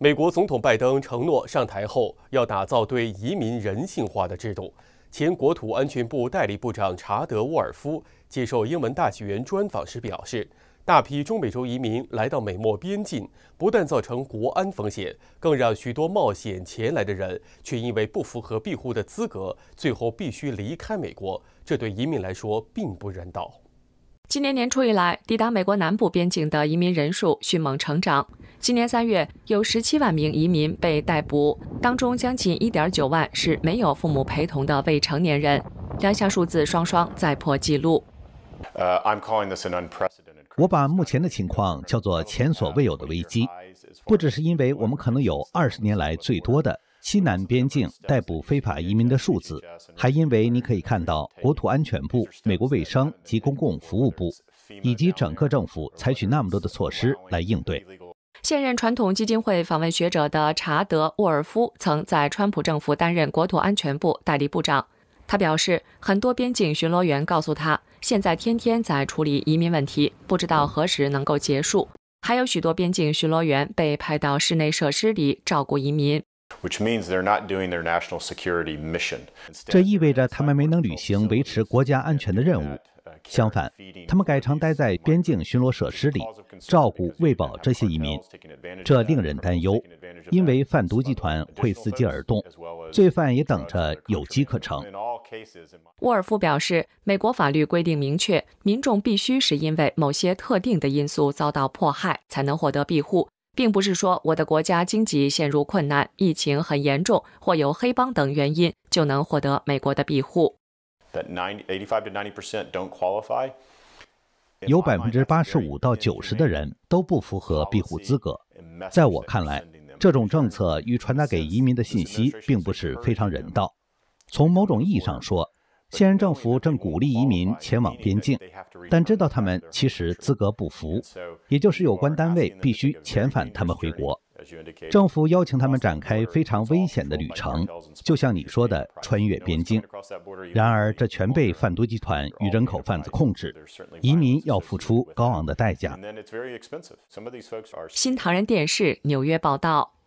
美国总统拜登承诺上台后要打造对移民人性化的制度。前国土安全部代理部长查德·沃尔夫接受《英文大纪元》专访时表示，大批中美洲移民来到美墨边境，不但造成国安风险，更让许多冒险前来的人却因为不符合庇护的资格，最后必须离开美国。这对移民来说并不人道。今年年初以来，抵达美国南部边境的移民人数迅猛成长。今年三月，有十七万名移民被逮捕，当中将近一点九万是没有父母陪同的未成年人，两项数字双双再破纪录。我把目前的情况叫做前所未有的危机，不只是因为我们可能有二十年来最多的西南边境逮捕非法移民的数字，还因为你可以看到国土安全部、美国卫生及公共服务部以及整个政府采取那么多的措施来应对。现任传统基金会访问学者的查德·沃尔夫曾在川普政府担任国土安全部代理部长。他表示，很多边境巡逻员告诉他，现在天天在处理移民问题，不知道何时能够结束。还有许多边境巡逻员被派到室内设施里照顾移民，这意味着他们没能履行维持国家安全的任务。相反，他们改常待在边境巡逻设施里，照顾喂饱这些移民，这令人担忧，因为贩毒集团会伺机而动，罪犯也等着有机可乘。沃尔夫表示，美国法律规定明确，民众必须是因为某些特定的因素遭到迫害，才能获得庇护，并不是说我的国家经济陷入困难、疫情很严重或有黑帮等原因就能获得美国的庇护。don't that to qualify. 有百分之八十五到九十的人都不符合庇护资格。在我看来，这种政策与传达给移民的信息并不是非常人道。从某种意义上说，现任政府正鼓励移民前往边境，但知道他们其实资格不符，也就是有关单位必须遣返他们回国。政府邀请他们展开非常危险的旅程，就像你说的，穿越边境。然而，这全被贩毒集团与人口贩子控制，移民要付出高昂的代价。新唐人电视纽约报道。